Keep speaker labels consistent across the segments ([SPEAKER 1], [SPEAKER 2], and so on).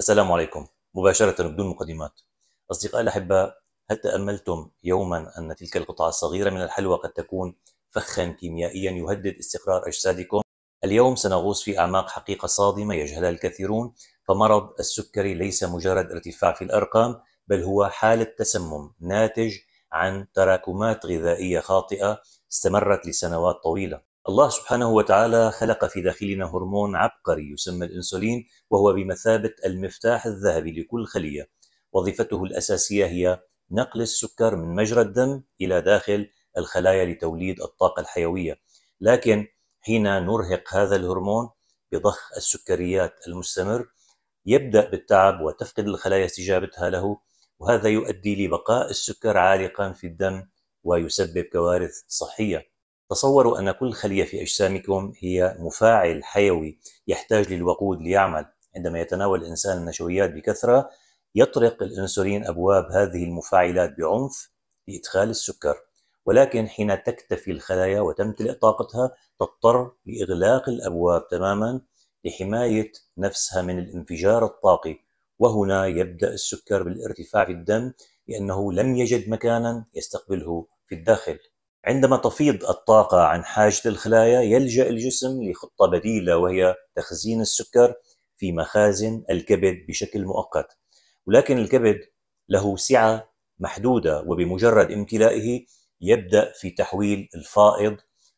[SPEAKER 1] السلام عليكم مباشرة بدون مقدمات أصدقائي الأحبة هل تأملتم يوما أن تلك القطعة الصغيرة من الحلوى قد تكون فخا كيميائيا يهدد استقرار أجسادكم؟ اليوم سنغوص في أعماق حقيقة صادمة يجهلها الكثيرون فمرض السكري ليس مجرد ارتفاع في الأرقام بل هو حالة تسمم ناتج عن تراكمات غذائية خاطئة استمرت لسنوات طويلة الله سبحانه وتعالى خلق في داخلنا هرمون عبقري يسمى الانسولين وهو بمثابه المفتاح الذهبي لكل خليه وظيفته الاساسيه هي نقل السكر من مجرى الدم الى داخل الخلايا لتوليد الطاقه الحيويه لكن حين نرهق هذا الهرمون بضخ السكريات المستمر يبدا بالتعب وتفقد الخلايا استجابتها له وهذا يؤدي لبقاء السكر عالقا في الدم ويسبب كوارث صحيه تصوروا أن كل خلية في أجسامكم هي مفاعل حيوي يحتاج للوقود ليعمل عندما يتناول الإنسان النشويات بكثرة يطرق الأنسولين أبواب هذه المفاعلات بعنف لإدخال السكر ولكن حين تكتفي الخلايا وتمتلئ طاقتها تضطر لإغلاق الأبواب تماما لحماية نفسها من الانفجار الطاقي وهنا يبدأ السكر بالارتفاع في الدم لأنه لم يجد مكانا يستقبله في الداخل عندما تفيض الطاقة عن حاجة الخلايا يلجأ الجسم لخطة بديلة وهي تخزين السكر في مخازن الكبد بشكل مؤقت ولكن الكبد له سعة محدودة وبمجرد امتلائه يبدأ في تحويل الفائض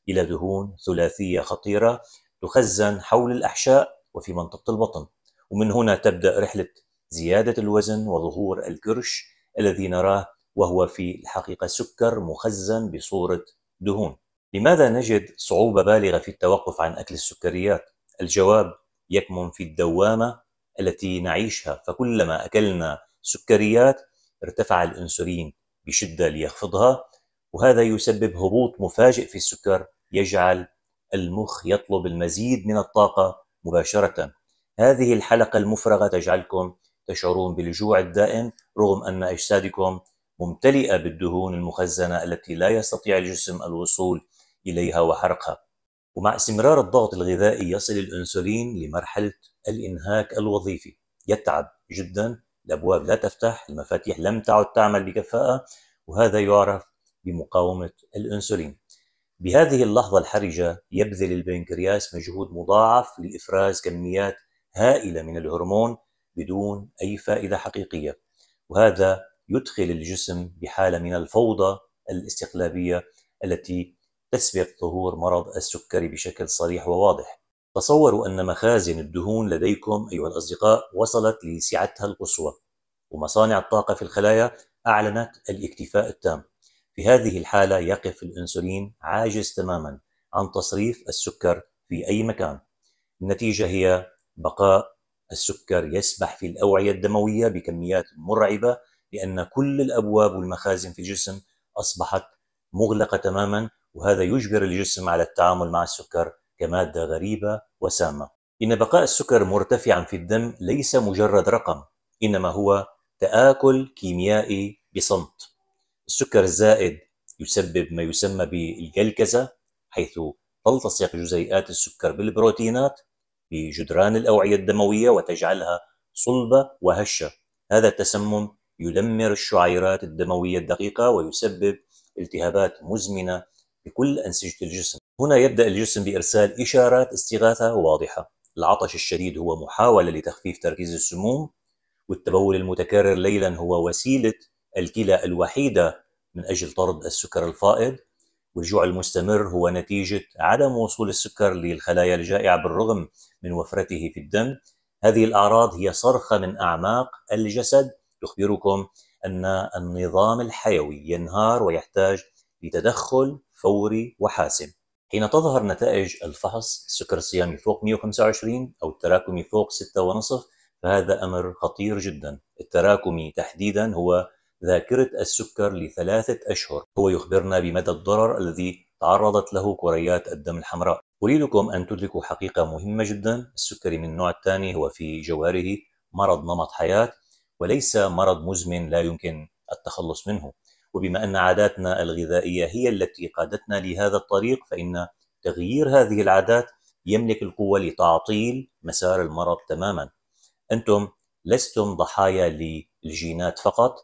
[SPEAKER 1] إلى دهون ثلاثية خطيرة تخزن حول الأحشاء وفي منطقة البطن ومن هنا تبدأ رحلة زيادة الوزن وظهور الكرش الذي نراه وهو في الحقيقة سكر مخزن بصورة دهون لماذا نجد صعوبة بالغة في التوقف عن أكل السكريات؟ الجواب يكمن في الدوامة التي نعيشها فكلما أكلنا سكريات ارتفع الأنسولين بشدة ليخفضها وهذا يسبب هبوط مفاجئ في السكر يجعل المخ يطلب المزيد من الطاقة مباشرة هذه الحلقة المفرغة تجعلكم تشعرون بالجوع الدائم رغم أن أجسادكم ممتلئة بالدهون المخزنة التي لا يستطيع الجسم الوصول إليها وحرقها ومع استمرار الضغط الغذائي يصل الأنسولين لمرحلة الإنهاك الوظيفي يتعب جدا الأبواب لا تفتح المفاتيح لم تعد تعمل بكفاءة وهذا يعرف بمقاومة الأنسولين بهذه اللحظة الحرجة يبذل البنكرياس مجهود مضاعف لإفراز كميات هائلة من الهرمون بدون أي فائدة حقيقية وهذا يدخل الجسم بحالة من الفوضى الاستقلابية التي تسبق ظهور مرض السكري بشكل صريح وواضح تصوروا أن مخازن الدهون لديكم أيها الأصدقاء وصلت لسعتها القصوى ومصانع الطاقة في الخلايا أعلنت الاكتفاء التام في هذه الحالة يقف الأنسولين عاجز تماما عن تصريف السكر في أي مكان النتيجة هي بقاء السكر يسبح في الأوعية الدموية بكميات مرعبة لأن كل الأبواب والمخازن في الجسم أصبحت مغلقة تماما وهذا يجبر الجسم على التعامل مع السكر كمادة غريبة وسامة إن بقاء السكر مرتفعا في الدم ليس مجرد رقم إنما هو تآكل كيميائي بصمت السكر الزائد يسبب ما يسمى بالجلكزة حيث تلتصق جزيئات السكر بالبروتينات بجدران الأوعية الدموية وتجعلها صلبة وهشة هذا التسمم يدمر الشعيرات الدموية الدقيقة ويسبب التهابات مزمنة بكل أنسجة الجسم هنا يبدأ الجسم بإرسال إشارات استغاثة واضحة العطش الشديد هو محاولة لتخفيف تركيز السموم والتبول المتكرر ليلا هو وسيلة الكلى الوحيدة من أجل طرد السكر الفائض والجوع المستمر هو نتيجة عدم وصول السكر للخلايا الجائعة بالرغم من وفرته في الدم هذه الأعراض هي صرخة من أعماق الجسد يخبركم أن النظام الحيوي ينهار ويحتاج لتدخل فوري وحاسم حين تظهر نتائج الفحص السكر الصيامي فوق 125 أو التراكمي فوق 6.5 فهذا أمر خطير جدا التراكمي تحديدا هو ذاكرة السكر لثلاثة أشهر هو يخبرنا بمدى الضرر الذي تعرضت له كريات الدم الحمراء أريدكم أن تدركوا حقيقة مهمة جدا السكري من النوع الثاني هو في جوهره مرض نمط حياة وليس مرض مزمن لا يمكن التخلص منه وبما ان عاداتنا الغذائيه هي التي قادتنا لهذا الطريق فان تغيير هذه العادات يملك القوه لتعطيل مسار المرض تماما. انتم لستم ضحايا للجينات فقط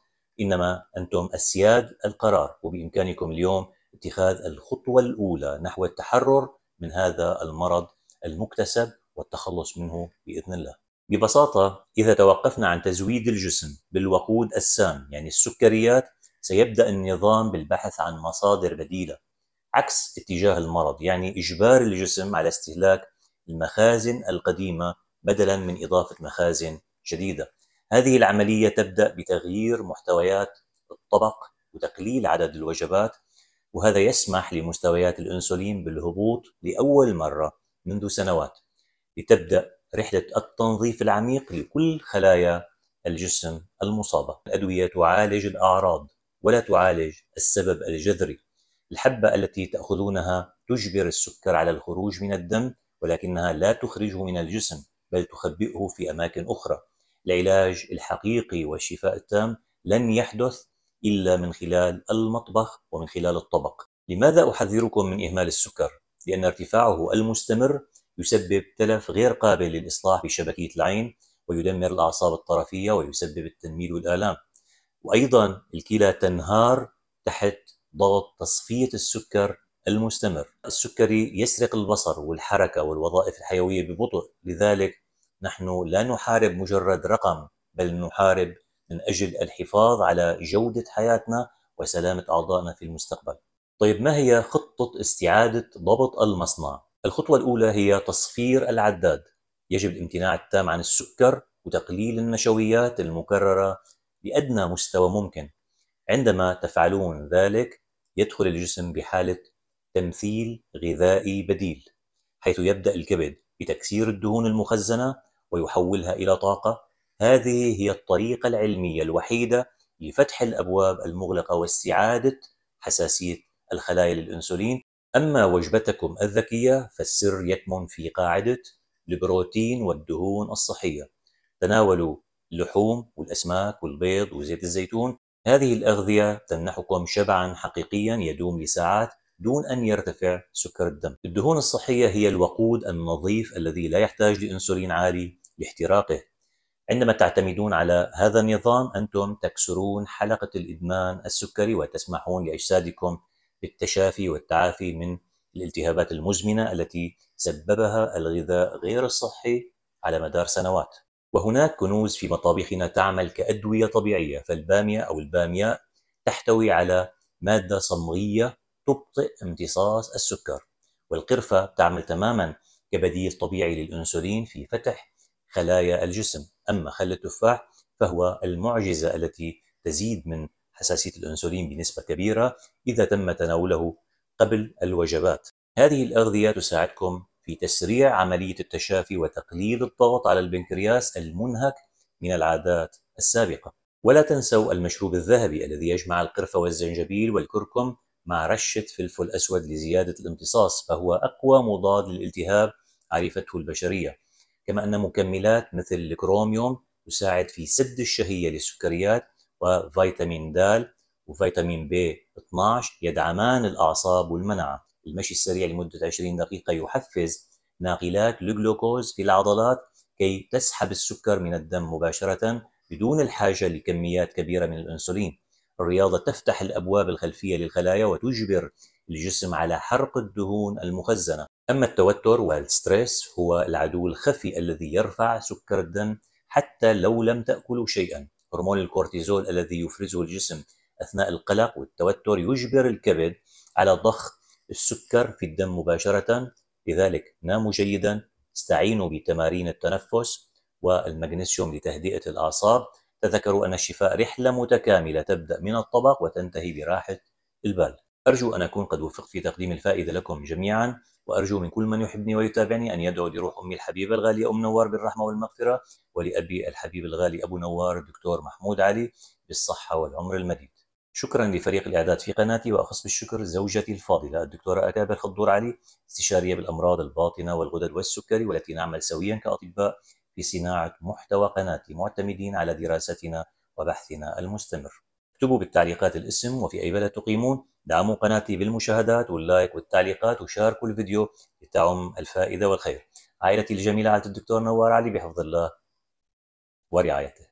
[SPEAKER 1] انما انتم اسياد القرار وبامكانكم اليوم اتخاذ الخطوه الاولى نحو التحرر من هذا المرض المكتسب والتخلص منه باذن الله. ببساطة إذا توقفنا عن تزويد الجسم بالوقود السام يعني السكريات سيبدأ النظام بالبحث عن مصادر بديلة عكس اتجاه المرض يعني إجبار الجسم على استهلاك المخازن القديمة بدلا من إضافة مخازن جديدة هذه العملية تبدأ بتغيير محتويات الطبق وتقليل عدد الوجبات وهذا يسمح لمستويات الأنسولين بالهبوط لأول مرة منذ سنوات لتبدأ رحلة التنظيف العميق لكل خلايا الجسم المصابة الأدوية تعالج الأعراض ولا تعالج السبب الجذري الحبة التي تأخذونها تجبر السكر على الخروج من الدم ولكنها لا تخرجه من الجسم بل تخبئه في أماكن أخرى العلاج الحقيقي والشفاء التام لن يحدث إلا من خلال المطبخ ومن خلال الطبق لماذا أحذركم من إهمال السكر؟ لأن ارتفاعه المستمر يسبب تلف غير قابل للإصلاح بشبكية العين ويدمر الأعصاب الطرفية ويسبب التنميل والآلام وأيضا الكلى تنهار تحت ضغط تصفية السكر المستمر السكري يسرق البصر والحركة والوظائف الحيوية ببطء لذلك نحن لا نحارب مجرد رقم بل نحارب من أجل الحفاظ على جودة حياتنا وسلامة أعضائنا في المستقبل طيب ما هي خطة استعادة ضبط المصنع؟ الخطوة الأولى هي تصفير العداد يجب الامتناع التام عن السكر وتقليل النشويات المكررة بأدنى مستوى ممكن عندما تفعلون ذلك يدخل الجسم بحالة تمثيل غذائي بديل حيث يبدأ الكبد بتكسير الدهون المخزنة ويحولها إلى طاقة هذه هي الطريقة العلمية الوحيدة لفتح الأبواب المغلقة واستعادة حساسية الخلايا للأنسولين أما وجبتكم الذكية فالسر يكمن في قاعدة البروتين والدهون الصحية تناولوا اللحوم والأسماك والبيض وزيت الزيتون هذه الأغذية تمنحكم شبعا حقيقيا يدوم لساعات دون أن يرتفع سكر الدم الدهون الصحية هي الوقود النظيف الذي لا يحتاج لأنسولين عالي لاحتراقه عندما تعتمدون على هذا النظام أنتم تكسرون حلقة الإدمان السكري وتسمحون لأجسادكم بالتشافي والتعافي من الالتهابات المزمنه التي سببها الغذاء غير الصحي على مدار سنوات. وهناك كنوز في مطابخنا تعمل كادويه طبيعيه فالباميه او البامياء تحتوي على ماده صمغيه تبطئ امتصاص السكر والقرفه تعمل تماما كبديل طبيعي للانسولين في فتح خلايا الجسم اما خل التفاح فهو المعجزه التي تزيد من حساسية الأنسولين بنسبة كبيرة إذا تم تناوله قبل الوجبات هذه الأغذية تساعدكم في تسريع عملية التشافي وتقليل الضغط على البنكرياس المنهك من العادات السابقة ولا تنسوا المشروب الذهبي الذي يجمع القرفة والزنجبيل والكركم مع رشة فلفل أسود لزيادة الامتصاص فهو أقوى مضاد للالتهاب عرفته البشرية كما أن مكملات مثل الكروميوم تساعد في سد الشهية للسكريات وفيتامين د وفيتامين بي 12 يدعمان الأعصاب والمناعة المشي السريع لمدة 20 دقيقة يحفز ناقلات الجلوكوز في العضلات كي تسحب السكر من الدم مباشرة بدون الحاجة لكميات كبيرة من الأنسولين الرياضة تفتح الأبواب الخلفية للخلايا وتجبر الجسم على حرق الدهون المخزنة أما التوتر والستريس هو العدو الخفي الذي يرفع سكر الدم حتى لو لم تأكلوا شيئا هرمون الكورتيزول الذي يفرزه الجسم أثناء القلق والتوتر يجبر الكبد على ضخ السكر في الدم مباشرة لذلك ناموا جيدا استعينوا بتمارين التنفس والمغنيسيوم لتهدئة الأعصاب تذكروا أن الشفاء رحلة متكاملة تبدأ من الطبق وتنتهي براحة البال أرجو أن أكون قد وفقت في تقديم الفائدة لكم جميعا وأرجو من كل من يحبني ويتابعني أن يدعو لروح أمي الحبيبة الغالية أم نوار بالرحمة والمغفرة ولأبي الحبيب الغالي أبو نوار الدكتور محمود علي بالصحة والعمر المديد شكرا لفريق الإعداد في قناتي وأخص بالشكر زوجتي الفاضلة الدكتورة أكابر خضور علي استشارية بالأمراض الباطنة والغدد والسكري والتي نعمل سويا كأطباء في صناعة محتوى قناتي معتمدين على دراستنا وبحثنا المستمر اكتبوا بالتعليقات الاسم وفي أي بلد تقيمون دعموا قناتي بالمشاهدات واللايك والتعليقات وشاركوا الفيديو لتعم الفائدة والخير عائلتي الجميلة عائلة الدكتور نوار علي بحفظ الله ورعايته